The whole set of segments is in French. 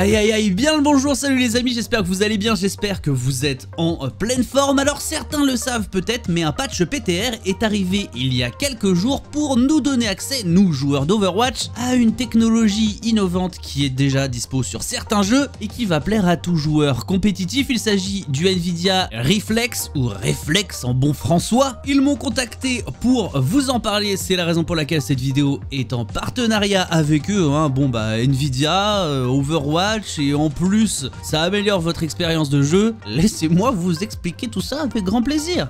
Aïe aïe aïe, bien le bonjour, salut les amis, j'espère que vous allez bien, j'espère que vous êtes en euh, pleine forme. Alors certains le savent peut-être, mais un patch PTR est arrivé il y a quelques jours pour nous donner accès, nous joueurs d'Overwatch, à une technologie innovante qui est déjà dispo sur certains jeux et qui va plaire à tout joueur compétitif. Il s'agit du Nvidia Reflex ou Reflex en bon françois. Ils m'ont contacté pour vous en parler, c'est la raison pour laquelle cette vidéo est en partenariat avec eux. Hein. Bon bah Nvidia, euh, Overwatch, et en plus ça améliore votre expérience de jeu, laissez-moi vous expliquer tout ça avec grand plaisir.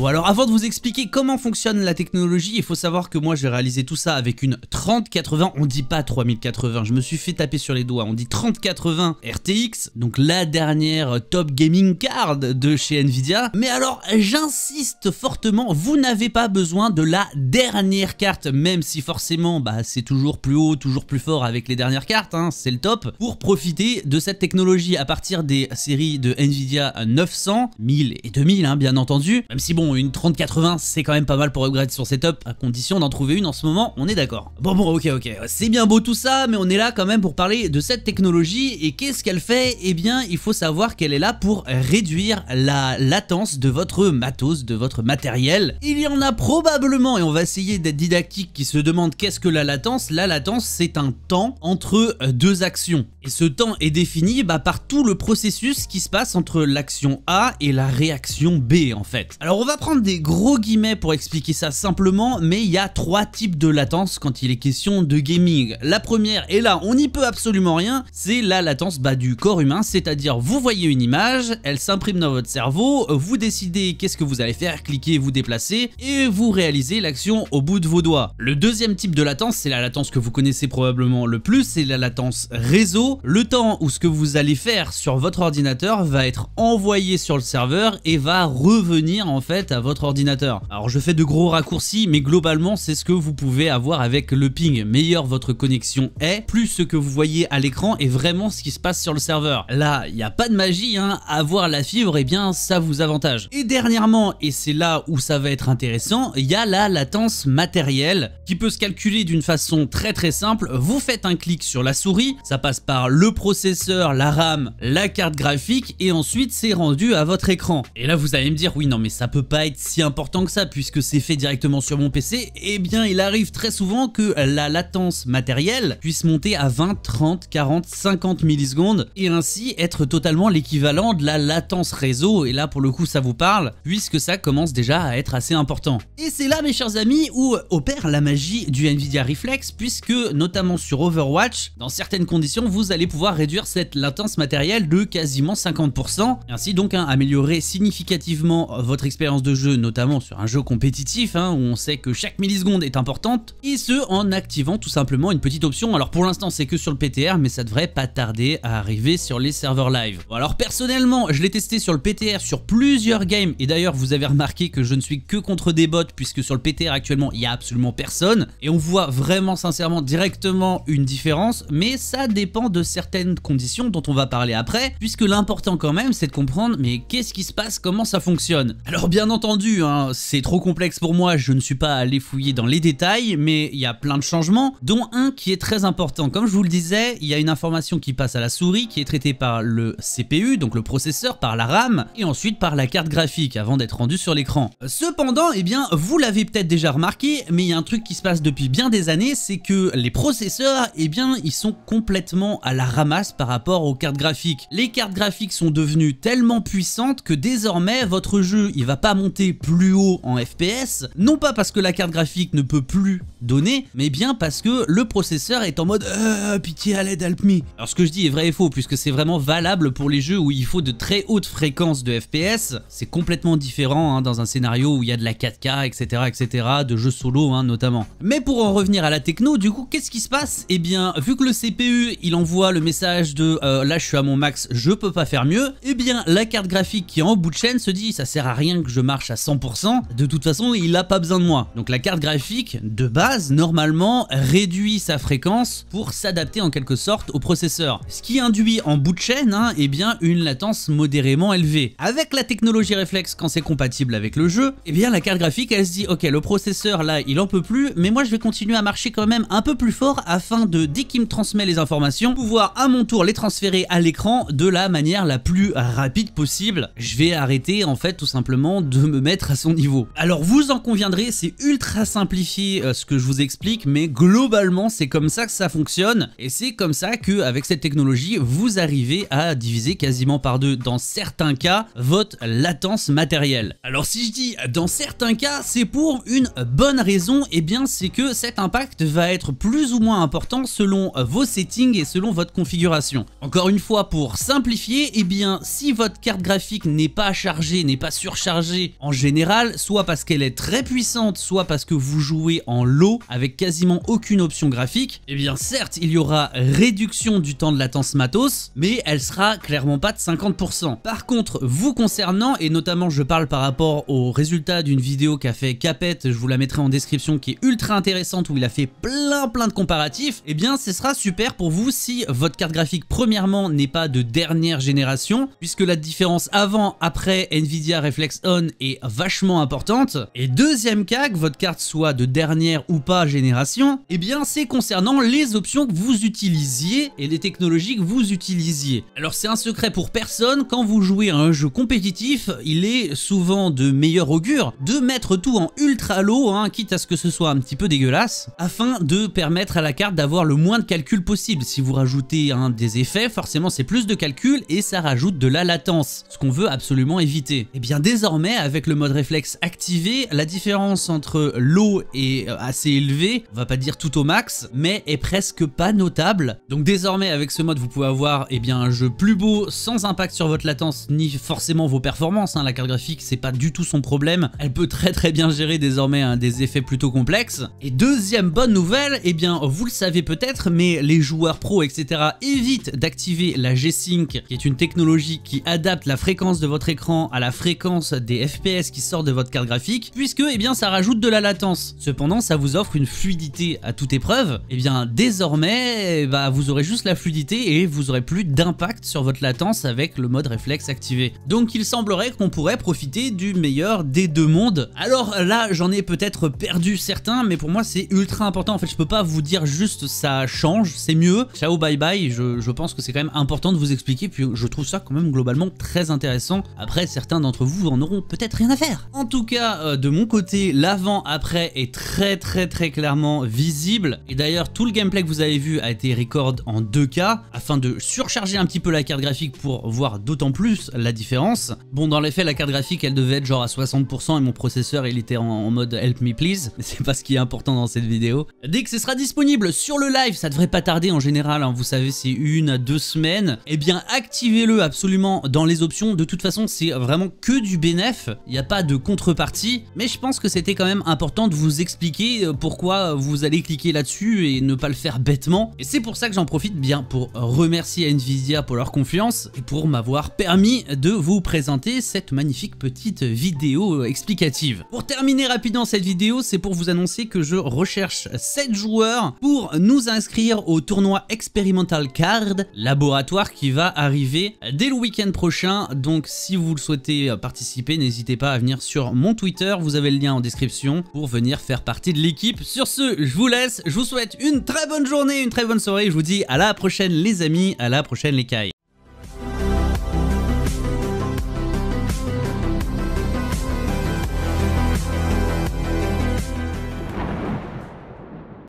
Bon alors avant de vous expliquer comment fonctionne la technologie, il faut savoir que moi j'ai réalisé tout ça avec une 3080, on dit pas 3080, je me suis fait taper sur les doigts, on dit 3080 RTX, donc la dernière euh, top gaming card de chez Nvidia. Mais alors j'insiste fortement, vous n'avez pas besoin de la dernière carte, même si forcément bah, c'est toujours plus haut, toujours plus fort avec les dernières cartes, hein, c'est le top, pour profiter de cette technologie à partir des séries de Nvidia 900, 1000 et 2000 hein, bien entendu, même si bon une 3080, c'est quand même pas mal pour upgrade sur setup, à condition d'en trouver une en ce moment, on est d'accord. Bon bon, ok ok, c'est bien beau tout ça, mais on est là quand même pour parler de cette technologie, et qu'est-ce qu'elle fait Eh bien, il faut savoir qu'elle est là pour réduire la latence de votre matos, de votre matériel. Il y en a probablement, et on va essayer d'être didactique, qui se demande qu'est-ce que la latence La latence, c'est un temps entre deux actions. Et ce temps est défini bah, par tout le processus qui se passe entre l'action A et la réaction B en fait. Alors on va prendre des gros guillemets pour expliquer ça simplement, mais il y a trois types de latence quand il est question de gaming. La première, et là on n'y peut absolument rien, c'est la latence bah, du corps humain, c'est-à-dire vous voyez une image, elle s'imprime dans votre cerveau, vous décidez qu'est-ce que vous allez faire, cliquez, vous déplacez, et vous réalisez l'action au bout de vos doigts. Le deuxième type de latence, c'est la latence que vous connaissez probablement le plus, c'est la latence réseau le temps où ce que vous allez faire sur votre ordinateur va être envoyé sur le serveur et va revenir en fait à votre ordinateur. Alors je fais de gros raccourcis, mais globalement c'est ce que vous pouvez avoir avec le ping. meilleur votre connexion est, plus ce que vous voyez à l'écran est vraiment ce qui se passe sur le serveur. Là, il n'y a pas de magie, hein. avoir la fibre, et eh bien ça vous avantage. Et dernièrement, et c'est là où ça va être intéressant, il y a la latence matérielle qui peut se calculer d'une façon très très simple. Vous faites un clic sur la souris, ça passe par le processeur, la RAM, la carte graphique et ensuite c'est rendu à votre écran. Et là vous allez me dire oui non mais ça peut pas être si important que ça puisque c'est fait directement sur mon PC. Eh bien il arrive très souvent que la latence matérielle puisse monter à 20, 30, 40, 50 millisecondes et ainsi être totalement l'équivalent de la latence réseau et là pour le coup ça vous parle puisque ça commence déjà à être assez important. Et c'est là mes chers amis où opère la magie du Nvidia Reflex puisque notamment sur Overwatch dans certaines conditions vous allez pouvoir réduire cette latence matérielle de quasiment 50%. Ainsi donc hein, améliorer significativement euh, votre expérience de jeu, notamment sur un jeu compétitif hein, où on sait que chaque milliseconde est importante, et ce en activant tout simplement une petite option. Alors pour l'instant c'est que sur le PTR, mais ça devrait pas tarder à arriver sur les serveurs live. Alors personnellement, je l'ai testé sur le PTR sur plusieurs games, et d'ailleurs vous avez remarqué que je ne suis que contre des bots, puisque sur le PTR actuellement il n'y a absolument personne, et on voit vraiment sincèrement directement une différence, mais ça dépend de certaines conditions dont on va parler après, puisque l'important quand même c'est de comprendre mais qu'est-ce qui se passe, comment ça fonctionne. Alors bien entendu, hein, c'est trop complexe pour moi, je ne suis pas allé fouiller dans les détails, mais il y a plein de changements, dont un qui est très important. Comme je vous le disais, il y a une information qui passe à la souris, qui est traitée par le CPU, donc le processeur, par la RAM, et ensuite par la carte graphique, avant d'être rendue sur l'écran. Cependant, et eh bien, vous l'avez peut-être déjà remarqué, mais il y a un truc qui se passe depuis bien des années, c'est que les processeurs, et eh bien, ils sont complètement la ramasse par rapport aux cartes graphiques. Les cartes graphiques sont devenues tellement puissantes que désormais votre jeu il va pas monter plus haut en FPS, non pas parce que la carte graphique ne peut plus donner, mais bien parce que le processeur est en mode euh, pitié à l'aide help me. Alors ce que je dis est vrai et faux puisque c'est vraiment valable pour les jeux où il faut de très hautes fréquences de FPS, c'est complètement différent hein, dans un scénario où il y a de la 4K etc etc de jeux solo hein, notamment. Mais pour en revenir à la techno du coup qu'est-ce qui se passe et eh bien vu que le CPU il envoie le message de euh, là je suis à mon max, je peux pas faire mieux, et eh bien la carte graphique qui est en bout de chaîne se dit ça sert à rien que je marche à 100%, de toute façon il a pas besoin de moi. Donc la carte graphique de base normalement réduit sa fréquence pour s'adapter en quelque sorte au processeur. Ce qui induit en bout de chaîne et hein, eh bien une latence modérément élevée. Avec la technologie réflexe quand c'est compatible avec le jeu, et eh bien la carte graphique elle se dit ok le processeur là il en peut plus mais moi je vais continuer à marcher quand même un peu plus fort afin de dès qu'il me transmet les informations à mon tour les transférer à l'écran de la manière la plus rapide possible. Je vais arrêter en fait tout simplement de me mettre à son niveau. Alors vous en conviendrez, c'est ultra simplifié euh, ce que je vous explique, mais globalement c'est comme ça que ça fonctionne et c'est comme ça que avec cette technologie vous arrivez à diviser quasiment par deux dans certains cas votre latence matérielle. Alors si je dis dans certains cas, c'est pour une bonne raison, et eh bien c'est que cet impact va être plus ou moins important selon euh, vos settings et selon votre votre configuration. Encore une fois, pour simplifier, et eh bien, si votre carte graphique n'est pas chargée, n'est pas surchargée en général, soit parce qu'elle est très puissante, soit parce que vous jouez en low avec quasiment aucune option graphique, et eh bien certes, il y aura réduction du temps de latence matos, mais elle sera clairement pas de 50%. Par contre, vous concernant, et notamment je parle par rapport au résultat d'une vidéo qu'a fait Capet je vous la mettrai en description, qui est ultra intéressante, où il a fait plein plein de comparatifs, et eh bien ce sera super pour vous si votre carte graphique premièrement n'est pas de dernière génération, puisque la différence avant, après Nvidia Reflex On est vachement importante. Et deuxième cas, que votre carte soit de dernière ou pas génération, eh bien c'est concernant les options que vous utilisiez et les technologies que vous utilisiez. Alors c'est un secret pour personne, quand vous jouez à un jeu compétitif, il est souvent de meilleur augure de mettre tout en ultra low, hein, quitte à ce que ce soit un petit peu dégueulasse, afin de permettre à la carte d'avoir le moins de calculs possible. Si vous rajoutez Ajouter des effets, forcément c'est plus de calcul et ça rajoute de la latence, ce qu'on veut absolument éviter. Et eh bien désormais, avec le mode réflexe activé, la différence entre low et euh, assez élevé, on va pas dire tout au max, mais est presque pas notable. Donc désormais avec ce mode, vous pouvez avoir et eh bien, un jeu plus beau sans impact sur votre latence ni forcément vos performances. Hein. La carte graphique, c'est pas du tout son problème. Elle peut très très bien gérer désormais hein, des effets plutôt complexes. Et deuxième bonne nouvelle, et eh bien vous le savez peut-être, mais les joueurs pro, etc évite d'activer la G-Sync, qui est une technologie qui adapte la fréquence de votre écran à la fréquence des FPS qui sortent de votre carte graphique, puisque eh bien, ça rajoute de la latence. Cependant, ça vous offre une fluidité à toute épreuve. Eh bien, désormais, eh ben, vous aurez juste la fluidité et vous aurez plus d'impact sur votre latence avec le mode réflexe activé. Donc, il semblerait qu'on pourrait profiter du meilleur des deux mondes. Alors là, j'en ai peut-être perdu certains, mais pour moi, c'est ultra important. En fait, je peux pas vous dire juste ça change, c'est mieux. Ciao, bye-bye, je, pense que c'est quand même important de vous expliquer, puis je trouve ça quand même globalement très intéressant. Après, certains d'entre vous en auront peut-être rien à faire. En tout cas, euh, de mon côté, l'avant-après est très très très clairement visible. Et d'ailleurs, tout le gameplay que vous avez vu a été record en 2K, afin de surcharger un petit peu la carte graphique pour voir d'autant plus la différence. Bon, dans les faits, la carte graphique, elle devait être genre à 60% et mon processeur, il était en, mode help me please. Mais c'est pas ce qui est important dans cette vidéo. Dès que ce sera disponible sur le live, ça devrait pas tarder en général, hein, vous savez c'est une à deux semaines, eh bien activez-le absolument dans les options. De toute façon c'est vraiment que du bénéf, il n'y a pas de contrepartie, mais je pense que c'était quand même important de vous expliquer euh, pourquoi vous allez cliquer là-dessus et ne pas le faire bêtement. Et c'est pour ça que j'en profite bien pour remercier Nvidia pour leur confiance et pour m'avoir permis de vous présenter cette magnifique petite vidéo euh, explicative. Pour terminer rapidement cette vidéo, c'est pour vous annoncer que je recherche 7 joueurs pour nous inscrire au tournoi expérimental Experimental Card, laboratoire qui va arriver dès le week-end prochain. Donc si vous le souhaitez euh, participer, n'hésitez pas à venir sur mon Twitter, vous avez le lien en description pour venir faire partie de l'équipe. Sur ce, je vous laisse, je vous souhaite une très bonne journée, une très bonne soirée, je vous dis à la prochaine les amis, à la prochaine les cailles.